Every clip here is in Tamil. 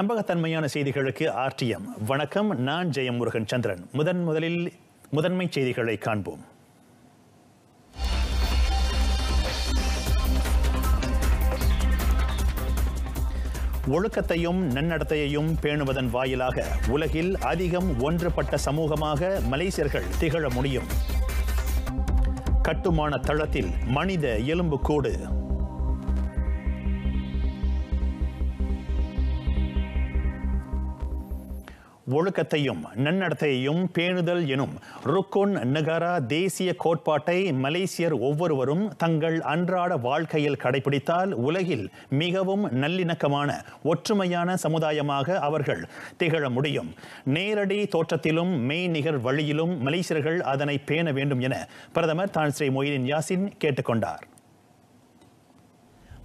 நம்பகத்தன்மையான செய்திகளுக்கு ஆர்டிஎம் வணக்கம் நான் ஜெயமுருகன் சந்திரன் முதன் முதலில் முதன்மை செய்திகளை காண்போம் ஒழுக்கத்தையும் நன்னடத்தையையும் பேணுவதன் வாயிலாக உலகில் அதிகம் ஒன்றுபட்ட சமூகமாக மலேசியர்கள் திகழ முடியும் கட்டுமான தளத்தில் மனித எலும்புக்கூடு ஒழுக்கத்தையும் நன்னடத்தையையும் பேணுதல் எனும் ருக்குன் நகரா தேசிய கோட்பாட்டை மலேசியர் ஒவ்வொருவரும் தங்கள் அன்றாட வாழ்க்கையில் கடைபிடித்தால் உலகில் மிகவும் நல்லிணக்கமான ஒற்றுமையான சமுதாயமாக அவர்கள் திகழ முடியும் நேரடி தோற்றத்திலும் மெய்நிகர் வழியிலும் மலேசியர்கள் அதனை பேண வேண்டும் என பிரதமர் தான் ஸ்ரீ மொயினின் யாசின் கேட்டுக்கொண்டார்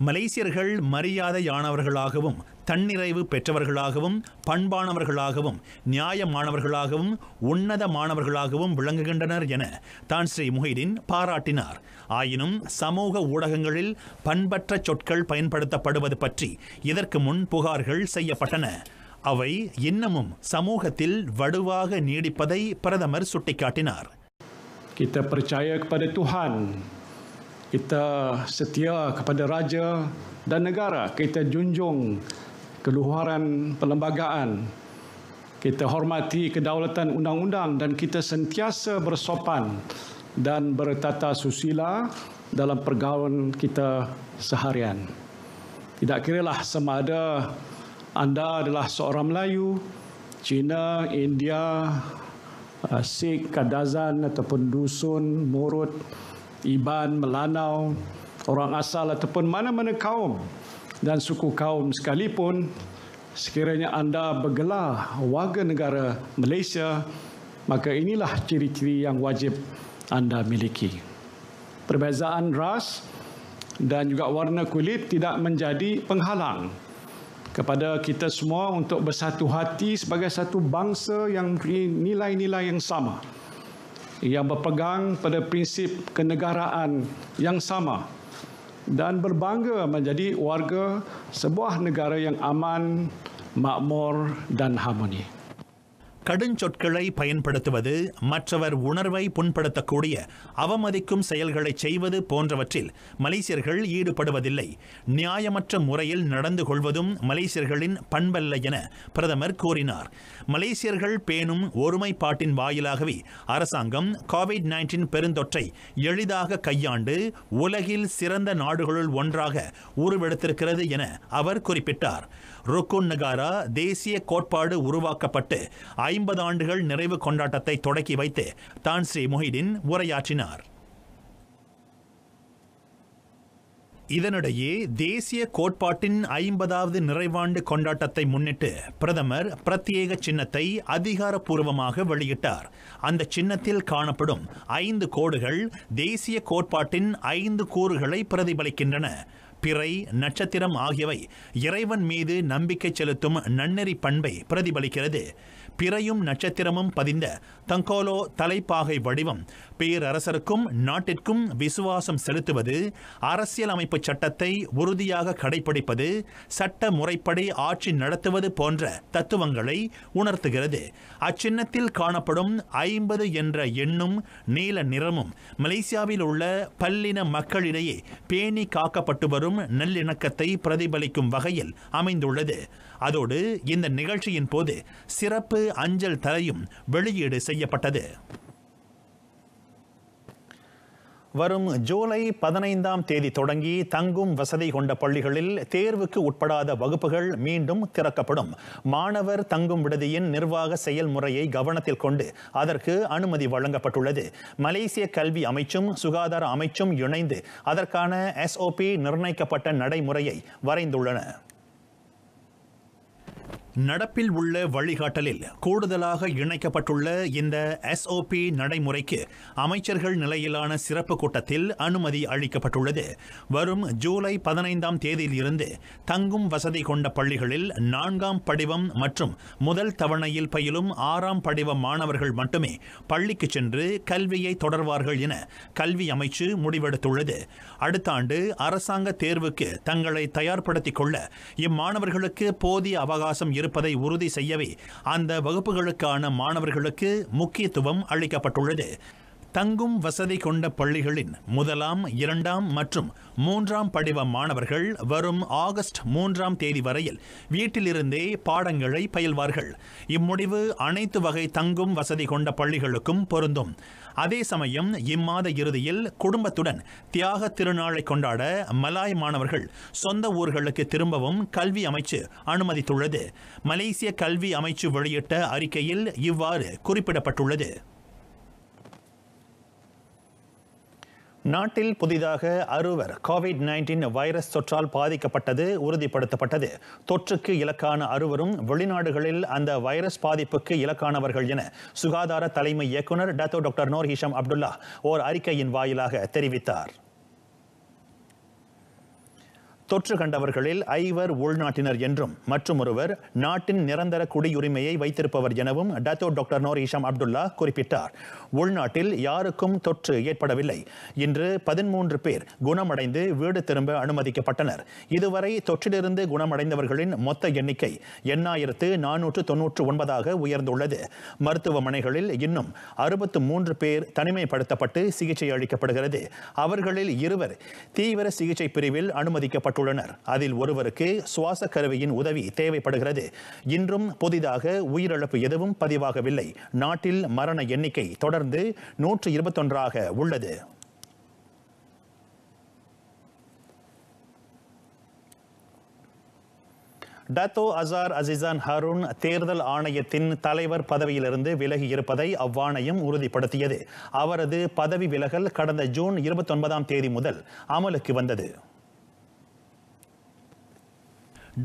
மலேசியர்கள் மரியாதையானவர்களாகவும் தன்னிறைவு பெற்றவர்களாகவும் பண்பானவர்களாகவும் நியாயமானவர்களாகவும் உன்னதமானவர்களாகவும் விளங்குகின்றனர் என தான் ஸ்ரீ முஹிடின் பாராட்டினார் ஆயினும் சமூக ஊடகங்களில் பண்பற்ற சொற்கள் பயன்படுத்தப்படுவது பற்றி இதற்கு முன் புகார்கள் செய்யப்பட்டன அவை இன்னமும் சமூகத்தில் வடுவாக நீடிப்பதை பிரதமர் சுட்டிக்காட்டினார் kita setia kepada raja dan negara kita junjung keluhuran perlembagaan kita hormati kedaulatan undang-undang dan kita sentiasa bersopan dan bertata susila dalam pergaulan kita seharian tidak kiralah sama ada anda adalah seorang Melayu Cina India Sikh Kadazan ataupun dusun murut Iban, Melanau, orang asal ataupun mana-mana kaum dan suku kaum sekalipun sekiranya anda bergelar warga negara Malaysia maka inilah ciri-ciri yang wajib anda miliki. Perbezaan ras dan juga warna kulit tidak menjadi penghalang kepada kita semua untuk bersatu hati sebagai satu bangsa yang mempunyai nilai-nilai yang sama yang berpegang pada prinsip kenegaraan yang sama dan berbangga menjadi warga sebuah negara yang aman, makmur dan harmoni. கடுஞ்சொற்களை பயன்படுத்துவது மற்றவர் உணர்வை புண்படுத்தக்கூடிய அவமதிக்கும் செயல்களை செய்வது போன்றவற்றில் மலேசியர்கள் ஈடுபடுவதில்லை நியாயமற்ற முறையில் நடந்து கொள்வதும் மலேசியர்களின் பண்பல்ல என பிரதமர் கூறினார் மலேசியர்கள் பேணும் ஒருமைப்பாட்டின் வாயிலாகவே அரசாங்கம் கோவிட் நைன்டீன் பெருந்தொற்றை எளிதாக கையாண்டு உலகில் சிறந்த நாடுகளுள் ஒன்றாக உருவெடுத்திருக்கிறது என அவர் குறிப்பிட்டார் ருக்குன் நகாரா தேசிய கோட்பாடு உருவாக்கப்பட்டு ஐம்பது ஆண்டுகள் நிறைவு கொண்டாட்டத்தை தொடக்கி வைத்து தான் ஸ்ரீ மொஹிடின் உரையாற்றினார் இதனிடையே தேசிய கோட்பாட்டின் ஐம்பதாவது நிறைவாண்டு கொண்டாட்டத்தை முன்னிட்டு பிரதமர் பிரத்யேக சின்னத்தை அதிகாரப்பூர்வமாக வெளியிட்டார் அந்த சின்னத்தில் காணப்படும் ஐந்து கோடுகள் தேசிய கோட்பாட்டின் ஐந்து கூறுகளை பிரதிபலிக்கின்றன பிறை நட்சத்திரம் ஆகியவை இறைவன் மீது நம்பிக்கை செலுத்தும் நன்னெறி பண்பை பிரதிபலிக்கிறது பிறையும் நட்சத்திரமும் பதிந்த தங்கோலோ தலைப்பாகை வடிவம் பேரரசருக்கும் நாட்டிற்கும் விசுவாசம் செலுத்துவது அரசியலமைப்பு சட்டத்தை உறுதியாக கடைபிடிப்பது சட்ட முறைப்படி ஆட்சி நடத்துவது போன்ற தத்துவங்களை உணர்த்துகிறது அச்சின்னத்தில் காணப்படும் ஐம்பது என்ற எண்ணும் நீல நிறமும் மலேசியாவில் உள்ள பல்லின மக்களிடையே பேணி காக்கப்பட்டு வரும் தரும் நல்லிணக்கத்தை பிரதிபலிக்கும் வகையில் அமைந்துள்ளது அதோடு இந்த நிகழ்ச்சியின் போது சிறப்பு அஞ்சல் தலையும் வெளியீடு செய்யப்பட்டது வரும் ஜூலை பதினைந்தாம் தேதி தொடங்கி தங்கும் வசதி கொண்ட பள்ளிகளில் தேர்வுக்கு உட்படாத வகுப்புகள் மீண்டும் திறக்கப்படும் மாணவர் தங்கும் விடுதியின் நிர்வாக செயல்முறையை கவனத்தில் கொண்டு அதற்கு அனுமதி வழங்கப்பட்டுள்ளது மலேசிய கல்வி அமைச்சும் சுகாதார அமைச்சும் இணைந்து அதற்கான எஸ்ஓபி நிர்ணயிக்கப்பட்ட நடைமுறையை வரைந்துள்ளன நடப்பில் உள்ள வழிகாட்டலில் கூடுதலாக இணைக்கப்பட்டுள்ள இந்த எஸ்ஓபி நடைமுறைக்கு அமைச்சர்கள் நிலையிலான சிறப்பு கூட்டத்தில் அனுமதி அளிக்கப்பட்டுள்ளது வரும் ஜூலை பதினைந்தாம் தேதியிலிருந்து தங்கும் வசதி கொண்ட பள்ளிகளில் நான்காம் படிவம் மற்றும் முதல் தவணையில் பயிலும் ஆறாம் படிவ மாணவர்கள் மட்டுமே பள்ளிக்கு சென்று கல்வியை தொடர்வார்கள் என கல்வி அமைச்சு முடிவெடுத்துள்ளது அடுத்த ஆண்டு அரசாங்க தேர்வுக்கு தங்களை தயார்படுத்திக் கொள்ள இம்மாணவர்களுக்கு போதிய அவகாசம் இரு இருப்பதை உறுதி செய்யவே அந்த வகுப்புகளுக்கான மாணவர்களுக்கு முக்கியத்துவம் அளிக்கப்பட்டுள்ளது தங்கும் வசதி கொண்ட பள்ளிகளின் முதலாம் இரண்டாம் மற்றும் மூன்றாம் படிவ மாணவர்கள் வரும் ஆகஸ்ட் மூன்றாம் தேதி வரையில் வீட்டிலிருந்தே பாடங்களை பயில்வார்கள் இம்முடிவு அனைத்து வகை தங்கும் வசதி கொண்ட பள்ளிகளுக்கும் பொருந்தும் அதே சமயம் இம்மாத இறுதியில் குடும்பத்துடன் தியாக திருநாளை கொண்டாட மலாய் மாணவர்கள் சொந்த ஊர்களுக்கு திரும்பவும் கல்வி அமைச்சு அனுமதித்துள்ளது மலேசிய கல்வி அமைச்சு வெளியிட்ட அறிக்கையில் இவ்வாறு குறிப்பிடப்பட்டுள்ளது நாட்டில் புதிதாக அறுவர் கோவிட் நைன்டீன் வைரஸ் தொற்றால் பாதிக்கப்பட்டது உறுதிப்படுத்தப்பட்டது தொற்றுக்கு இலக்கான அறுவரும் வெளிநாடுகளில் அந்த வைரஸ் பாதிப்புக்கு இலக்கானவர்கள் என சுகாதார தலைமை இயக்குநர் டாக்டர் நோர் ஹிஷம் அப்துல்லா ஓர் அறிக்கையின் வாயிலாக தெரிவித்தார் தொற்று கண்டவர்களில் ஐவர் உள்நாட்டினர் என்றும் மற்றும் ஒருவர் நாட்டின் நிரந்தர குடியுரிமையை வைத்திருப்பவர் எனவும் Dato doctor Noor Hisham Abdullah குறிப்பிட்டார் உள்நாட்டில் யாருக்கும் தொற்று ஏற்படவில்லை இன்று பதிமூன்று பேர் குணமடைந்து வீடு திரும்ப அனுமதிக்கப்பட்டனர் இதுவரை தொற்றிலிருந்து குணமடைந்தவர்களின் மொத்த எண்ணிக்கை எண்ணாயிரத்து நானூற்று தொன்னூற்று ஒன்பதாக உயர்ந்துள்ளது மருத்துவமனைகளில் இன்னும் அறுபத்து மூன்று பேர் தனிமைப்படுத்தப்பட்டு சிகிச்சை அளிக்கப்படுகிறது அவர்களில் இருவர் தீவிர சிகிச்சை பிரிவில் அனுமதிக்கப்பட்ட வைக்கப்பட்டுள்ளனர் அதில் ஒருவருக்கு சுவாச கருவியின் உதவி தேவைப்படுகிறது இன்றும் புதிதாக உயிரிழப்பு எதுவும் பதிவாகவில்லை நாட்டில் மரண எண்ணிக்கை தொடர்ந்து நூற்று இருபத்தொன்றாக உள்ளது டத்தோ அசார் அசிசான் ஹருண் தேர்தல் ஆணையத்தின் தலைவர் பதவியிலிருந்து விலகி இருப்பதை அவ்வாணையம் உறுதிப்படுத்தியது அவரது பதவி விலகல் கடந்த ஜூன் இருபத்தொன்பதாம் தேதி முதல் அமலுக்கு வந்தது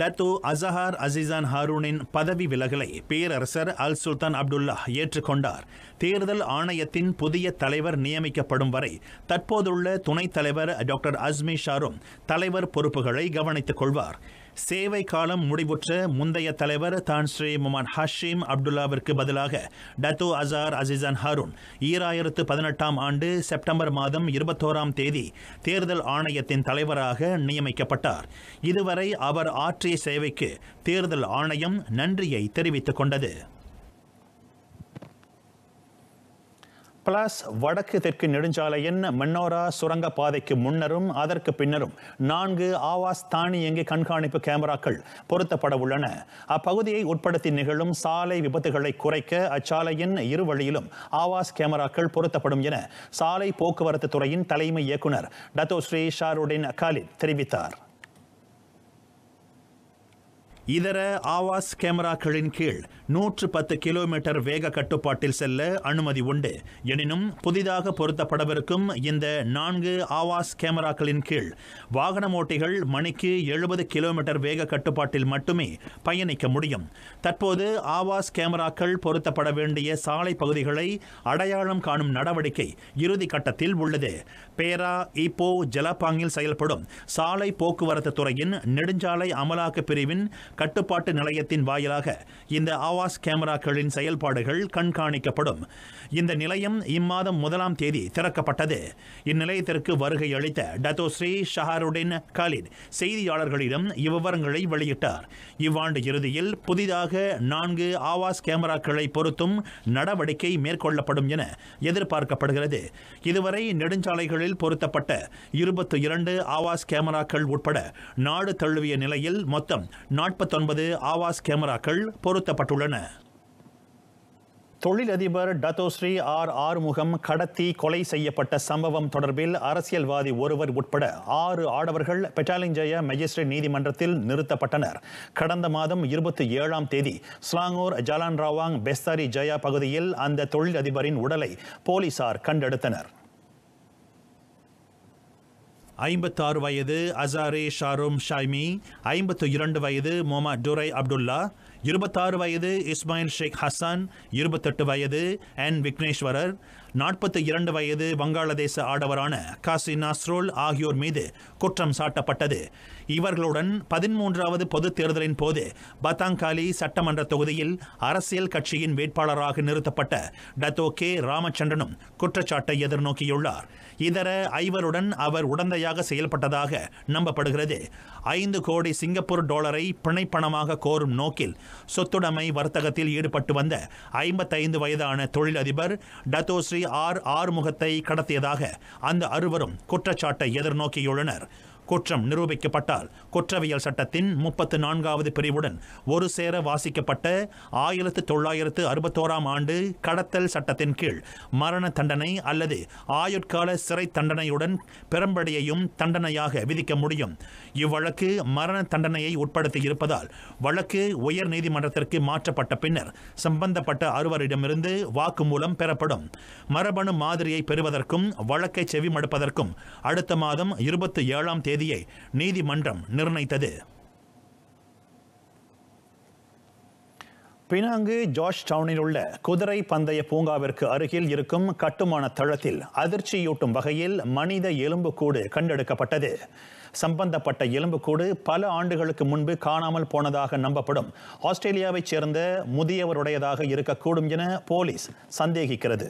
டத்து அசஹார் அசிசான் ஹாரூனின் பதவி விலகலை பேரரசர் அல் சுல்தான் அப்துல்லா ஏற்றுக்கொண்டார் தேர்தல் ஆணையத்தின் புதிய தலைவர் நியமிக்கப்படும் வரை தற்போதுள்ள துணைத் தலைவர் டாக்டர் அஸ்மி ஷாரும் தலைவர் பொறுப்புகளை கவனித்துக் கொள்வார் சேவை காலம் முடிவுற்ற முந்தைய தலைவர் தான் ஸ்ரீ முமான் ஹஷீம் அப்துல்லாவிற்கு பதிலாக டத்தோ அசார் அசிசான் ஹருண் ஈராயிரத்து பதினெட்டாம் ஆண்டு செப்டம்பர் மாதம் இருபத்தோராம் தேதி தேர்தல் ஆணையத்தின் தலைவராக நியமிக்கப்பட்டார் இதுவரை அவர் ஆற்றிய சேவைக்கு தேர்தல் ஆணையம் நன்றியை தெரிவித்துக் கொண்டது பிளஸ் வடக்கு தெற்கு நெடுஞ்சாலையின் மன்னோரா சுரங்க பாதைக்கு முன்னரும் அதற்கு பின்னரும் நான்கு ஆவாஸ் தானியங்கி கண்காணிப்பு கேமராக்கள் பொருத்தப்பட உள்ளன அப்பகுதியை உட்படுத்தி நிகழும் சாலை விபத்துகளை குறைக்க அச்சாலையின் இரு வழியிலும் ஆவாஸ் கேமராக்கள் பொருத்தப்படும் என சாலை போக்குவரத்து துறையின் தலைமை இயக்குநர் டத்தோஸ்ரீ ஷாருடின் அகாலித் தெரிவித்தார் இதர ஆவாஸ் கேமராக்களின் கீழ் நூற்று பத்து கிலோமீட்டர் வேக கட்டுப்பாட்டில் செல்ல அனுமதி உண்டு எனினும் புதிதாக பொருத்தப்படவிருக்கும் இந்த நான்கு ஆவாஸ் கேமராக்களின் கீழ் வாகன ஓட்டிகள் மணிக்கு எழுபது கிலோமீட்டர் வேக கட்டுப்பாட்டில் மட்டுமே பயணிக்க முடியும் தற்போது ஆவாஸ் கேமராக்கள் பொருத்தப்பட வேண்டிய சாலை பகுதிகளை அடையாளம் காணும் நடவடிக்கை இறுதி கட்டத்தில் உள்ளது பேரா இப்போ ஜலப்பாங்கில் செயல்படும் சாலை போக்குவரத்து துறையின் நெடுஞ்சாலை அமலாக்க பிரிவின் கட்டுப்பாட்டு நிலையத்தின் வாயிலாக இந்த ஆவாஸ் கேமராக்களின் செயல்பாடுகள் கண்காணிக்கப்படும் இந்த நிலையம் இம்மாதம் முதலாம் தேதி திறக்கப்பட்டது இந்நிலையத்திற்கு வருகை அளித்த டத்தோஸ்ரீ ஷஹாருடின் காலித் செய்தியாளர்களிடம் இவ்விவரங்களை வெளியிட்டார் இவ்வாண்டு இறுதியில் புதிதாக நான்கு ஆவாஸ் கேமராக்களை பொருத்தும் நடவடிக்கை மேற்கொள்ளப்படும் என எதிர்பார்க்கப்படுகிறது இதுவரை நெடுஞ்சாலைகளில் பொருத்தப்பட்ட இருபத்தி இரண்டு ஆவாஸ் கேமராக்கள் உட்பட நாடு தழுவிய நிலையில் மொத்தம் நாற்பது நாற்பத்தொன்பது ஆவாஸ் கேமராக்கள் பொருத்தப்பட்டுள்ளன தொழிலதிபர் டத்தோஸ்ரீ ஆர் ஆறுமுகம் கடத்தி கொலை செய்யப்பட்ட சம்பவம் தொடர்பில் அரசியல்வாதி ஒருவர் உட்பட ஆறு ஆடவர்கள் பெட்டாலிஞ்சய மெஜிஸ்ட்ரேட் நீதிமன்றத்தில் நிறுத்தப்பட்டனர் கடந்த மாதம் இருபத்தி ஏழாம் தேதி ஸ்லாங்கூர் ஜலான்ராவாங் ராவாங் பெஸ்தாரி ஜயா பகுதியில் அந்த தொழிலதிபரின் உடலை போலீசார் கண்டெடுத்தனர் ஐம்பத்தாறு வயது அசாரே ஷாரும் ஷாய்மி ஐம்பத்து இரண்டு வயது மொமா டுரை அப்துல்லா இருபத்தாறு வயது இஸ்மாயில் ஷேக் ஹசன் இருபத்தெட்டு வயது என் விக்னேஸ்வரர் நாற்பத்தி இரண்டு வயது வங்காளதேச ஆடவரான காசி நாஸ்ரோல் ஆகியோர் மீது குற்றம் சாட்டப்பட்டது இவர்களுடன் பதிமூன்றாவது பொது தேர்தலின் போது பத்தாங்காலி சட்டமன்ற தொகுதியில் அரசியல் கட்சியின் வேட்பாளராக நிறுத்தப்பட்ட டத்தோ கே ராமச்சந்திரனும் குற்றச்சாட்டை எதிர்நோக்கியுள்ளார் இதர ஐவருடன் அவர் உடந்தையாக செயல்பட்டதாக நம்பப்படுகிறது ஐந்து கோடி சிங்கப்பூர் டாலரை பிணைப்பணமாக கோரும் நோக்கில் சொத்துடைமை வர்த்தகத்தில் ஈடுபட்டு வந்த ஐம்பத்தைந்து வயதான தொழிலதிபர் டத்தோஸ்ரீ ஆர் ஆறுமுகத்தை கடத்தியதாக அந்த அறுவரும் குற்றச்சாட்டை எதிர்நோக்கியுள்ளனர் குற்றம் நிரூபிக்கப்பட்டால் குற்றவியல் சட்டத்தின் முப்பத்து நான்காவது பிரிவுடன் ஒரு சேர வாசிக்கப்பட்ட ஆயிரத்து தொள்ளாயிரத்து அறுபத்தோராம் ஆண்டு கடத்தல் சட்டத்தின் கீழ் மரண தண்டனை அல்லது ஆயுட்கால சிறை தண்டனையுடன் பெரும்படியையும் தண்டனையாக விதிக்க முடியும் இவ்வழக்கு மரண தண்டனையை உட்படுத்தி இருப்பதால் வழக்கு உயர் நீதிமன்றத்திற்கு மாற்றப்பட்ட பின்னர் சம்பந்தப்பட்ட அறுவரிடமிருந்து வாக்குமூலம் பெறப்படும் மரபணு மாதிரியை பெறுவதற்கும் வழக்கை செவிமடுப்பதற்கும் அடுத்த மாதம் இருபத்தி ஏழாம் தேதி தேதியை நீதிமன்றம் நிர்ணயித்தது பினாங்கு ஜார்ஜ் டவுனில் உள்ள குதிரை பந்தய பூங்காவிற்கு அருகில் இருக்கும் கட்டுமான தளத்தில் அதிர்ச்சியூட்டும் வகையில் மனித எலும்புக்கூடு கண்டெடுக்கப்பட்டது சம்பந்தப்பட்ட எலும்புக்கூடு பல ஆண்டுகளுக்கு முன்பு காணாமல் போனதாக நம்பப்படும் ஆஸ்திரேலியாவைச் சேர்ந்த முதியவருடையதாக இருக்கக்கூடும் என போலீஸ் சந்தேகிக்கிறது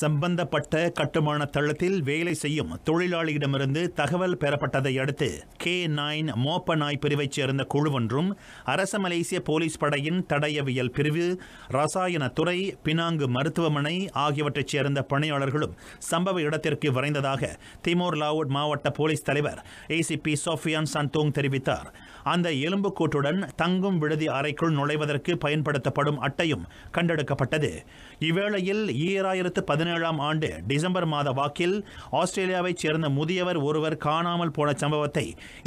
சம்பந்தப்பட்ட கட்டுமான தளத்தில் வேலை செய்யும் தொழிலாளியிடமிருந்து தகவல் பெறப்பட்டதை அடுத்து கே நைன் மோப்ப நாய் பிரிவைச் சேர்ந்த குழு ஒன்றும் அரச மலேசிய போலீஸ் படையின் தடயவியல் பிரிவு ரசாயனத்துறை பினாங்கு மருத்துவமனை ஆகியவற்றைச் சேர்ந்த பணியாளர்களும் சம்பவ இடத்திற்கு விரைந்ததாக திமோர் லாவுட் மாவட்ட போலீஸ் தலைவர் ஏசிபி சோஃபியான் சந்தோங் தெரிவித்தார் அந்த எலும்புக்கூட்டுடன் தங்கும் விடுதி அறைக்குள் நுழைவதற்கு பயன்படுத்தப்படும் அட்டையும் கண்டெடுக்கப்பட்டது இவ்வேளையில் ஈராயிரத்து பதினேழாம் ஆண்டு டிசம்பர் மாத வாக்கில் ஆஸ்திரேலியாவைச் சேர்ந்த முதியவர் ஒருவர் காணாமல் போன சம்பவத்தை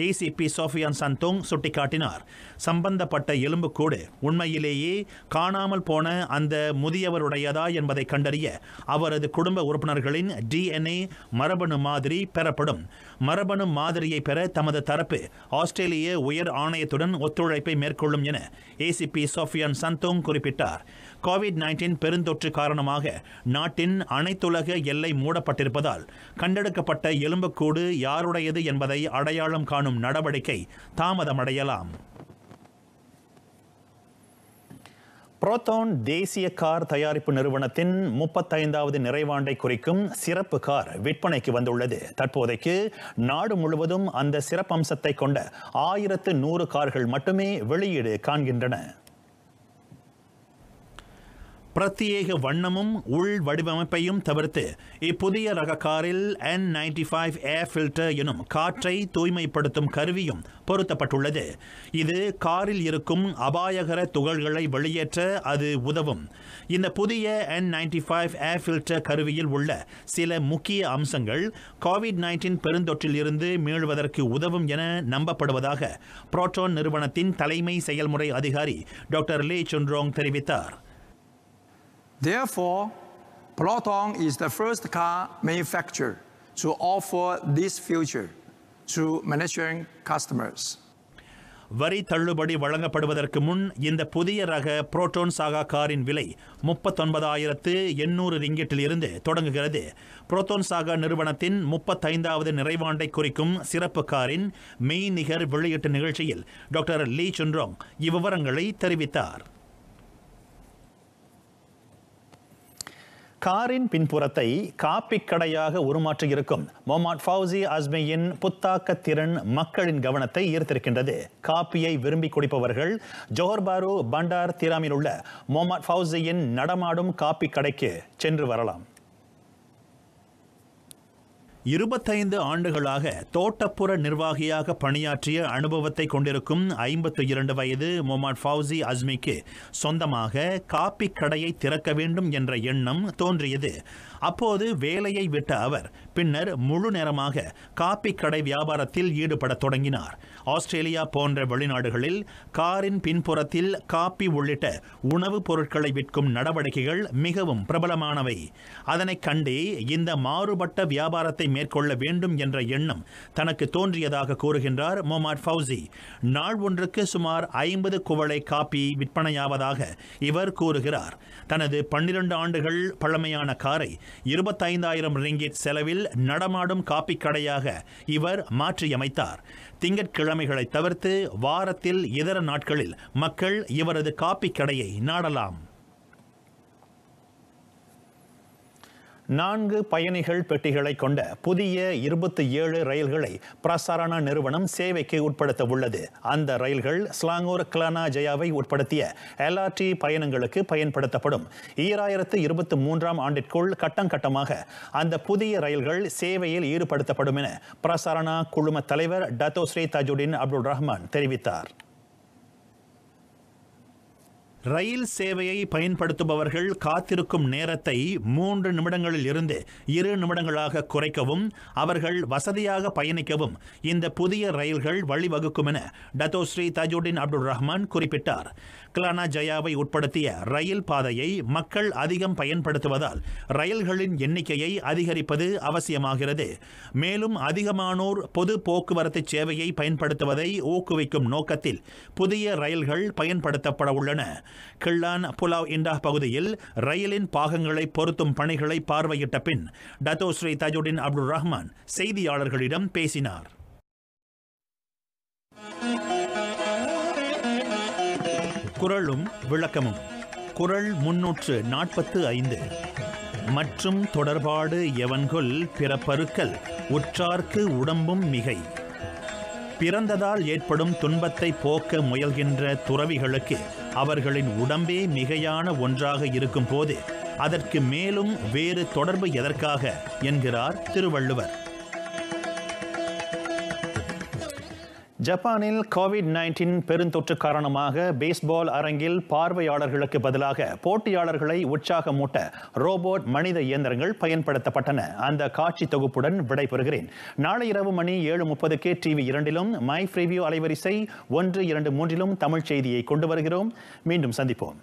ஏசிபி சோஃபியான் சந்தோங் சுட்டிக்காட்டினார் சம்பந்தப்பட்ட எலும்புக்கூடு உண்மையிலேயே காணாமல் போன அந்த முதியவருடையதா என்பதை கண்டறிய அவரது குடும்ப உறுப்பினர்களின் டிஎன்ஏ மரபணு மாதிரி பெறப்படும் மரபணு மாதிரியை பெற தமது தரப்பு ஆஸ்திரேலிய உயர் ஆணையத்துடன் ஒத்துழைப்பை மேற்கொள்ளும் என ஏசிபி சோஃபியான் சந்தோங் குறிப்பிட்டார் கோவிட் நைன்டீன் பெருந்தொற்று காரணமாக நாட்டின் அனைத்துலக எல்லை மூடப்பட்டிருப்பதால் கண்டெடுக்கப்பட்ட எலும்புக்கூடு யாருடையது என்பதை அடையாளம் காணும் நடவடிக்கை தாமதமடையலாம் புரோத்தோன் தேசிய கார் தயாரிப்பு நிறுவனத்தின் முப்பத்தைந்தாவது நிறைவாண்டை குறிக்கும் சிறப்பு கார் விற்பனைக்கு வந்துள்ளது தற்போதைக்கு நாடு முழுவதும் அந்த சிறப்பம்சத்தை கொண்ட ஆயிரத்து நூறு கார்கள் மட்டுமே வெளியீடு காண்கின்றன பிரத்யேக வண்ணமும் உள் வடிவமைப்பையும் தவிர்த்து இப்புதிய ரக காரில் N ninety five air filter எனும் காற்றை தூய்மைப்படுத்தும் கருவியும் பொருத்தப்பட்டுள்ளது இது காரில் இருக்கும் அபாயகர துகள்களை வெளியேற்ற அது உதவும் இந்த புதிய N ninety five air filter கருவியில் உள்ள சில முக்கிய அம்சங்கள் கோவிட் நைன்டீன் பெருந்தொற்றில் இருந்து மீள்வதற்கு உதவும் என நம்பப்படுவதாக புரோட்டோன் நிறுவனத்தின் தலைமை செயல்முறை அதிகாரி டாக்டர் லீ சுன்ரோங் தெரிவித்தார் Therefore, Proton is the first car manufacturer to offer this future to manufacturing customers. வரி தள்ளுபடி வழங்கப்படுவதற்கு முன் இந்த புதிய ரக புரோட்டோன் சாகா காரின் விலை முப்பத்தொன்பதாயிரத்து எண்ணூறு ரிங்கெட்டில் இருந்து தொடங்குகிறது புரோட்டோன் சாகா நிறுவனத்தின் முப்பத்தைந்தாவது நிறைவாண்டை குறிக்கும் சிறப்பு காரின் மெய்நிகர் வெளியீட்டு நிகழ்ச்சியில் டாக்டர் லீ சுன்ரோங் இவ்விவரங்களை தெரிவித்தார் காரின் பின்புறத்தை காப்பி கடையாக உருமாற்றியிருக்கும் மொமாட் ஃபவுசி அஸ்மியின் புத்தாக்க திறன் மக்களின் கவனத்தை ஈர்த்திருக்கின்றது காப்பியை விரும்பி குடிப்பவர்கள் ஜோஹர்பாரு பண்டார் திராமில் உள்ள மொமாட் ஃபவுசியின் நடமாடும் காப்பி கடைக்கு சென்று வரலாம் இருபத்தைந்து ஆண்டுகளாக தோட்டப்புற நிர்வாகியாக பணியாற்றிய அனுபவத்தை கொண்டிருக்கும் ஐம்பத்தி இரண்டு வயது மொமாட் ஃபவுசி அஸ்மிக்கு சொந்தமாக காப்பி கடையை திறக்க வேண்டும் என்ற எண்ணம் தோன்றியது அப்போது வேலையை விட்ட அவர் பின்னர் முழு நேரமாக காப்பி கடை வியாபாரத்தில் ஈடுபட தொடங்கினார் ஆஸ்திரேலியா போன்ற வெளிநாடுகளில் காரின் பின்புறத்தில் காப்பி உள்ளிட்ட உணவுப் பொருட்களை விற்கும் நடவடிக்கைகள் மிகவும் பிரபலமானவை அதனை கண்டே இந்த மாறுபட்ட வியாபாரத்தை மேற்கொள்ள வேண்டும் என்ற எண்ணம் தனக்கு தோன்றியதாக கூறுகின்றார் மொமாட் ஃபவுசி நாள் ஒன்றுக்கு சுமார் ஐம்பது குவளை காப்பி விற்பனையாவதாக இவர் கூறுகிறார் தனது பன்னிரண்டு ஆண்டுகள் பழமையான காரை இருபத்தைந்தாயிரம் ரிங்கிட் செலவில் நடமாடும் காப்பி கடையாக இவர் மாற்றியமைத்தார் திங்கட்கிழமைகளை தவிர்த்து வாரத்தில் இதர நாட்களில் மக்கள் இவரது காப்பி கடையை நாடலாம் நான்கு பயணிகள் பெட்டிகளை கொண்ட புதிய இருபத்தி ஏழு ரயில்களை பிரசாரண நிறுவனம் சேவைக்கு உட்படுத்த உள்ளது அந்த ரயில்கள் ஸ்லாங்கூர் கிளானா ஜயாவை உட்படுத்திய எல்ஆர்டி பயணங்களுக்கு பயன்படுத்தப்படும் ஈராயிரத்து இருபத்தி மூன்றாம் ஆண்டிற்குள் கட்டம் கட்டமாக அந்த புதிய ரயில்கள் சேவையில் ஈடுபடுத்தப்படும் என பிரசாரணா குழும தலைவர் டத்தோஸ்ரீ தஜுடின் அப்துல் ரஹ்மான் தெரிவித்தார் ரயில் சேவையை பயன்படுத்துபவர்கள் காத்திருக்கும் நேரத்தை மூன்று நிமிடங்களில் இருந்து இரு நிமிடங்களாக குறைக்கவும் அவர்கள் வசதியாக பயணிக்கவும் இந்த புதிய ரயில்கள் வழிவகுக்கும் என டத்தோஸ்ரீ தாஜுடின் அப்துல் ரஹ்மான் குறிப்பிட்டார் கிளானா ஜயாவை உட்படுத்திய ரயில் பாதையை மக்கள் அதிகம் பயன்படுத்துவதால் ரயில்களின் எண்ணிக்கையை அதிகரிப்பது அவசியமாகிறது மேலும் அதிகமானோர் பொது போக்குவரத்து சேவையை பயன்படுத்துவதை ஊக்குவிக்கும் நோக்கத்தில் புதிய ரயில்கள் பயன்படுத்தப்பட உள்ளன கிள்ளான் புலாவ் இண்டா பகுதியில் ரயிலின் பாகங்களை பொருத்தும் பணிகளை பார்வையிட்ட பின் Dato Sri Tajuddin Abdul Rahman செய்தியாளர்களிடம் பேசினார் குரலும் விளக்கமும் குரல் முன்னூற்று நாற்பத்து ஐந்து மற்றும் தொடர்பாடு எவன்கொல் பிறப்பருக்கல் உற்றார்க்கு உடம்பும் மிகை பிறந்ததால் ஏற்படும் துன்பத்தை போக்க முயல்கின்ற துறவிகளுக்கு அவர்களின் உடம்பே மிகையான ஒன்றாக இருக்கும் போது அதற்கு மேலும் வேறு தொடர்பு எதற்காக என்கிறார் திருவள்ளுவர் ஜப்பானில் கோவிட் நைன்டீன் பெருந்தொற்று காரணமாக பேஸ்பால் அரங்கில் பார்வையாளர்களுக்கு பதிலாக போட்டியாளர்களை உற்சாகமூட்ட ரோபோட் மனித இயந்திரங்கள் பயன்படுத்தப்பட்டன அந்த காட்சி தொகுப்புடன் விடைபெறுகிறேன் நாளை இரவு மணி ஏழு முப்பதுக்கே டிவி இரண்டிலும் மை ஃப்ரீவியூ அலைவரிசை ஒன்று இரண்டு மூன்றிலும் தமிழ் செய்தியை கொண்டு வருகிறோம் மீண்டும் சந்திப்போம்